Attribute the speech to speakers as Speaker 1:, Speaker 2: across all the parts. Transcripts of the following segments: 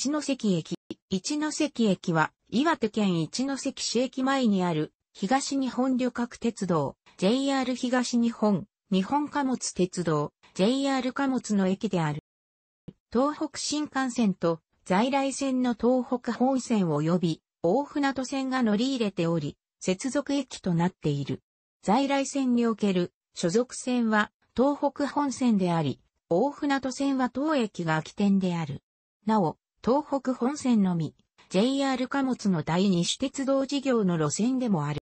Speaker 1: 一ノ関駅。一ノ関駅は、岩手県一ノ関市駅前にある、東日本旅客鉄道、JR 東日本、日本貨物鉄道、JR 貨物の駅である。東北新幹線と在来線の東北本線及び大船渡線が乗り入れており、接続駅となっている。在来線における所属線は東北本線であり、大船渡線は当駅が起点である。なお、東北本線のみ、JR 貨物の第二種鉄道事業の路線でもある。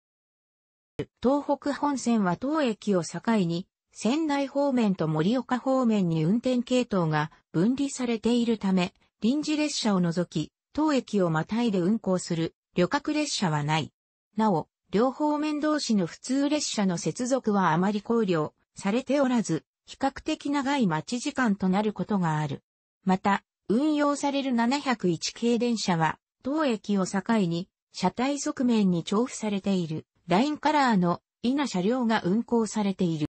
Speaker 1: 東北本線は当駅を境に、仙台方面と盛岡方面に運転系統が分離されているため、臨時列車を除き、当駅をまたいで運行する旅客列車はない。なお、両方面同士の普通列車の接続はあまり考慮されておらず、比較的長い待ち時間となることがある。また、運用される701系電車は、当駅を境に、車体側面に重布されている、ラインカラーの、稲車両が運行されている。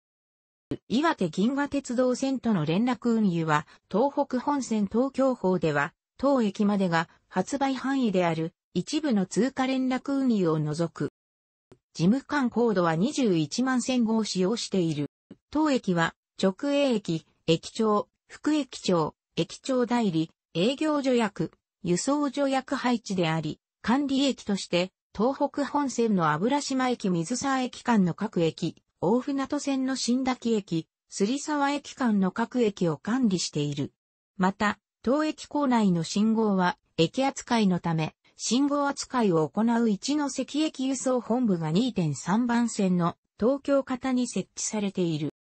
Speaker 1: 岩手銀河鉄道線との連絡運輸は、東北本線東京方では、当駅までが発売範囲である一部の通過連絡運輸を除く。事務官コードは21万線号を使用している。当駅は直営駅、駅長、副駅長、駅長代理、営業助役、輸送助役配置であり、管理駅として、東北本線の油島駅水沢駅間の各駅、大船渡線の新滝駅、釣沢駅間の各駅を管理している。また、当駅構内の信号は、駅扱いのため、信号扱いを行う一の関駅輸送本部が2.3番線の東京方に設置されている。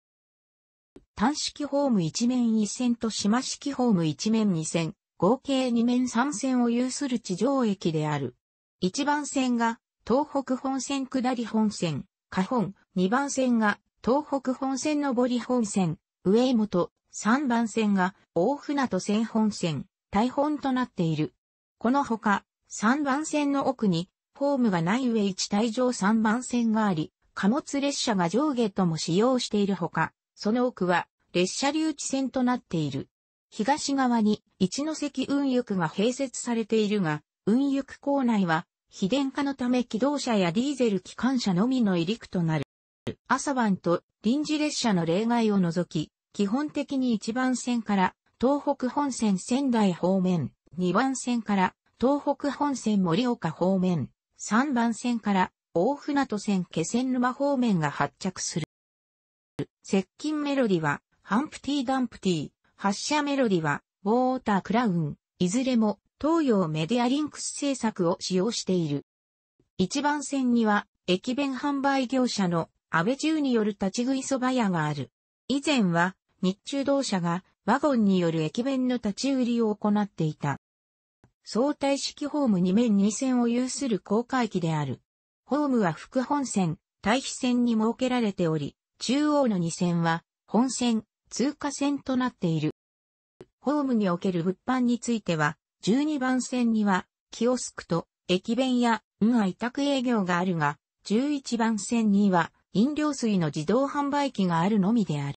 Speaker 1: 単式ホーム一面一線と島式ホーム一面二線、合計二面三線を有する地上駅である。一番線が東北本線下り本線、下本、二番線が東北本線上り本線、上本、三番線が大船渡線本線、大本となっている。このほか、三番線の奥に、ホームがない上一帯上三番線があり、貨物列車が上下とも使用しているほか、その奥は列車留置線となっている。東側に一ノ関運輸区が併設されているが、運輸区構内は非電化のため機動車やディーゼル機関車のみの入り区となる。朝晩と臨時列車の例外を除き、基本的に1番線から東北本線仙台方面、2番線から東北本線盛岡方面、3番線から大船渡線気仙沼方面が発着する。接近メロディは、ハンプティ・ダンプティ、発射メロディは、ウォーター・クラウン、いずれも、東洋メディアリンクス制作を使用している。一番線には、駅弁販売業者の安倍中による立ち食いそば屋がある。以前は、日中同社がワゴンによる駅弁の立ち売りを行っていた。相対式ホーム2面2線を有する公開機である。ホームは副本線、対比線に設けられており、中央の2線は、本線、通過線となっている。ホームにおける物販については、12番線には、キオスクと、駅弁や、運は委託営業があるが、11番線には、飲料水の自動販売機があるのみである。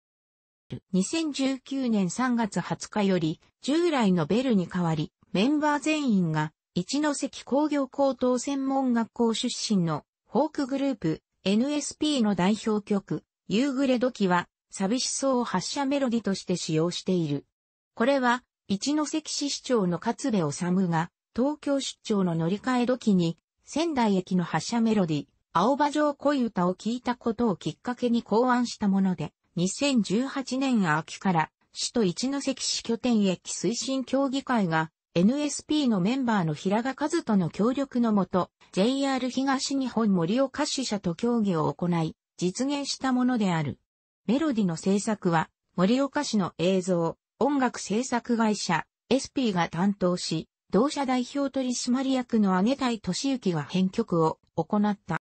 Speaker 1: 2019年3月20日より、従来のベルに代わり、メンバー全員が、一関工業高等専門学校出身の、ホークグループ、NSP の代表曲、夕暮れ時は、寂しそうを発射メロディとして使用している。これは、一関市市長の勝部治が、東京出張の乗り換え時に、仙台駅の発車メロディ、青葉城恋歌を聞いたことをきっかけに考案したもので、2018年秋から、市と一関市拠点駅推進協議会が、NSP のメンバーの平賀和人の協力のもと、JR 東日本盛岡支社と協議を行い、実現したものである。メロディの制作は、森岡市の映像、音楽制作会社、SP が担当し、同社代表取締役の上田井俊之が編曲を行った。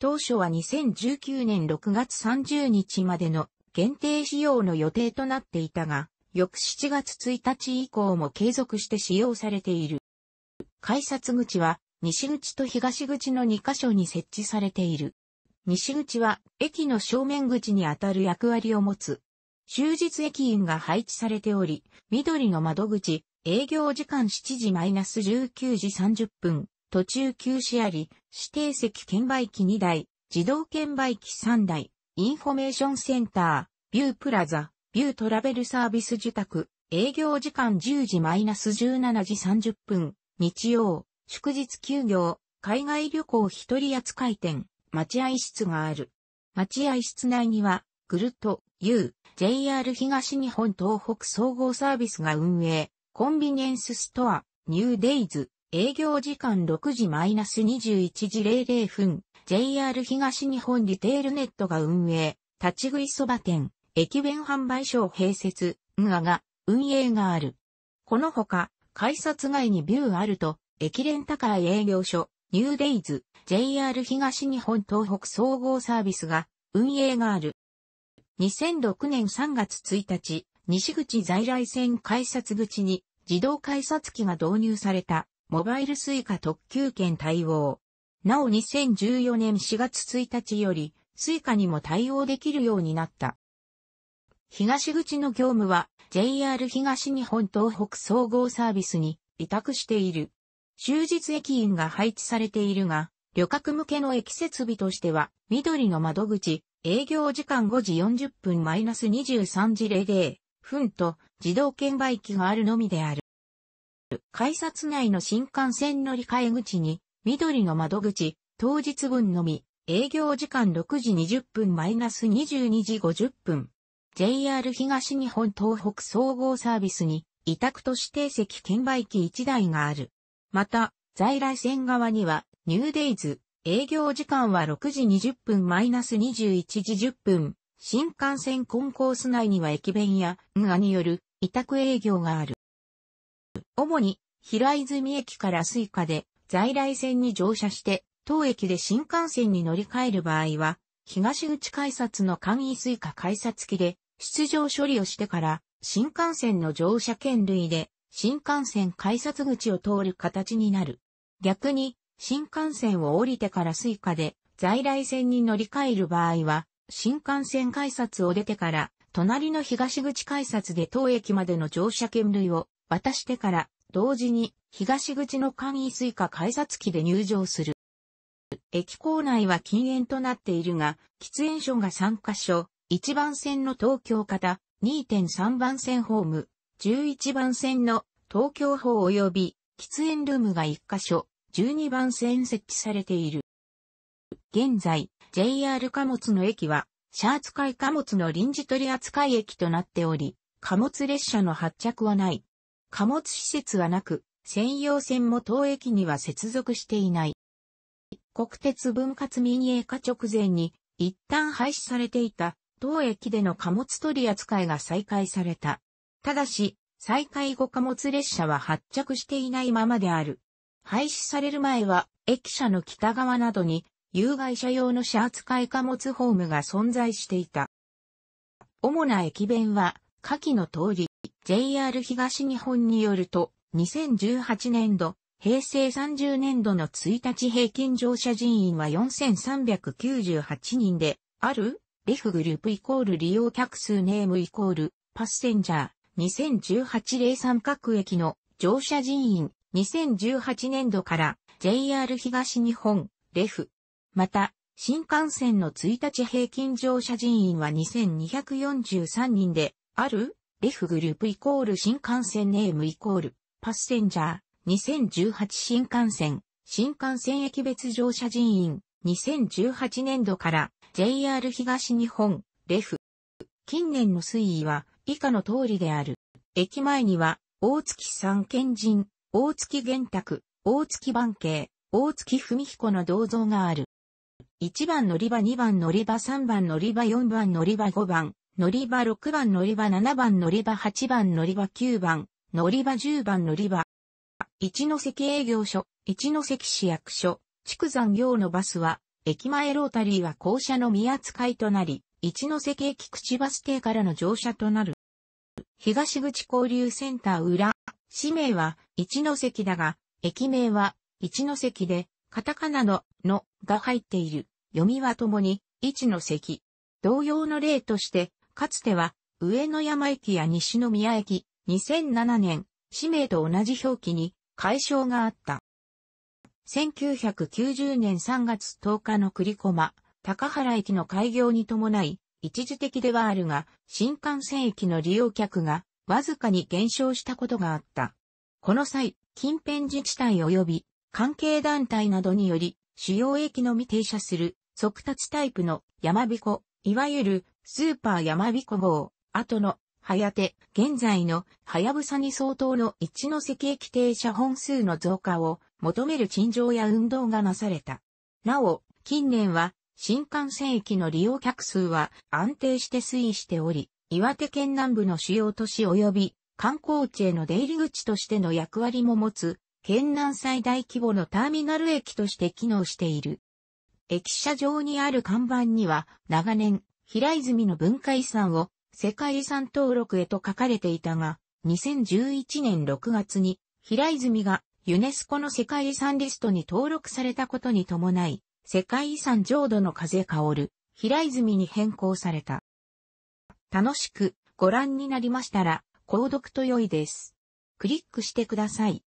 Speaker 1: 当初は2019年6月30日までの限定使用の予定となっていたが、翌7月1日以降も継続して使用されている。改札口は西口と東口の2カ所に設置されている。西口は駅の正面口にあたる役割を持つ。終日駅員が配置されており、緑の窓口、営業時間7時 -19 時30分、途中休止あり、指定席券売機2台、自動券売機3台、インフォメーションセンター、ビュープラザ、ビュートラベルサービス受託、営業時間10時 -17 時30分、日曜、祝日休業、海外旅行一人扱い店、待合室がある。待合室内には、グルト、U、JR 東日本東北総合サービスが運営、コンビニエンスストア、ニューデイズ、営業時間6時 -21 時00分、JR 東日本リテールネットが運営、立ち食いそば店、駅弁販売所を併設、んがが、運営がある。このほか、改札外にビューあると、駅連高い営業所、ニューデイズ、JR 東日本東北総合サービスが運営がある。2006年3月1日、西口在来線改札口に自動改札機が導入されたモバイルスイカ特急券対応。なお2014年4月1日よりスイカにも対応できるようになった。東口の業務は JR 東日本東北総合サービスに委託している。終日駅員が配置されているが、旅客向けの駅設備としては、緑の窓口、営業時間5時40分 -23 時00分と自動券売機があるのみである。改札内の新幹線乗り換え口に、緑の窓口、当日分のみ、営業時間6時20分 -22 時50分。JR 東日本東北総合サービスに、委託と指定席券売機1台がある。また、在来線側には、ニューデイズ、営業時間は6時20分 -21 時10分、新幹線コンコース内には駅弁や、運河による委託営業がある。主に、平泉駅からスイカで、在来線に乗車して、当駅で新幹線に乗り換える場合は、東口改札の簡易スイカ改札機で、出場処理をしてから、新幹線の乗車券類で、新幹線改札口を通る形になる。逆に、新幹線を降りてからスイカで在来線に乗り換える場合は、新幹線改札を出てから、隣の東口改札で当駅までの乗車券類を渡してから、同時に東口の簡易スイカ改札機で入場する。駅構内は禁煙となっているが、喫煙所が3カ所、1番線の東京方、2.3番線ホーム、11番線の東京方及び喫煙ルームが1カ所、12番線設置されている。現在、JR 貨物の駅は、シャーツ界貨物の臨時取扱駅となっており、貨物列車の発着はない。貨物施設はなく、専用線も当駅には接続していない。国鉄分割民営化直前に、一旦廃止されていた、当駅での貨物取扱いが再開された。ただし、再開後貨物列車は発着していないままである。廃止される前は、駅舎の北側などに、有害者用の車扱い貨物ホームが存在していた。主な駅弁は、下記の通り、JR 東日本によると、2018年度、平成30年度の1日平均乗車人員は4398人で、ある、レフグループイコール利用客数ネームイコール、パッセンジャー、2018三角駅の乗車人員、2018年度から JR 東日本、レフ。また、新幹線の1日平均乗車人員は2243人で、あるレフグループイコール新幹線ネームイコール、パッセンジャー、2018新幹線、新幹線駅別乗車人員、2018年度から JR 東日本、レフ。近年の推移は、以下の通りである。駅前には、大月三賢人、大月玄卓、大月番慶、大月文彦の銅像がある。1番乗り場、2番乗り場、3番乗り場、4番乗り場、5番乗り場、6番乗り場、7番乗り場、8番乗り場、9番乗り場、10番乗り場。一関営業所、一関市役所、畜産業のバスは、駅前ロータリーは校舎の見扱いとなり、一ノ関駅口バス停からの乗車となる。東口交流センター裏、市名は一ノ関だが、駅名は一ノ関で、カタカナの、の、が入っている。読みは共に、一ノ関。同様の例として、かつては、上野山駅や西宮駅、2007年、市名と同じ表記に、解消があった。1990年3月10日の栗駒、高原駅の開業に伴い、一時的ではあるが、新幹線駅の利用客がわずかに減少したことがあった。この際、近辺自治体及び関係団体などにより、主要駅のみ停車する速達タイプの山彦、いわゆるスーパー山彦号、後の早手、現在のはやぶさに相当の一ノ関駅停車本数の増加を求める陳情や運動がなされた。なお、近年は新幹線駅の利用客数は安定して推移しており、岩手県南部の主要都市及び観光地への出入り口としての役割も持つ、県南最大規模のターミナル駅として機能している。駅舎上にある看板には、長年、平泉の文化遺産を世界遺産登録へと書かれていたが、2011年6月に、平泉がユネスコの世界遺産リストに登録されたことに伴い、世界遺産浄土の風香る、平泉に変更された。楽しくご覧になりましたら、購読と良いです。クリックしてください。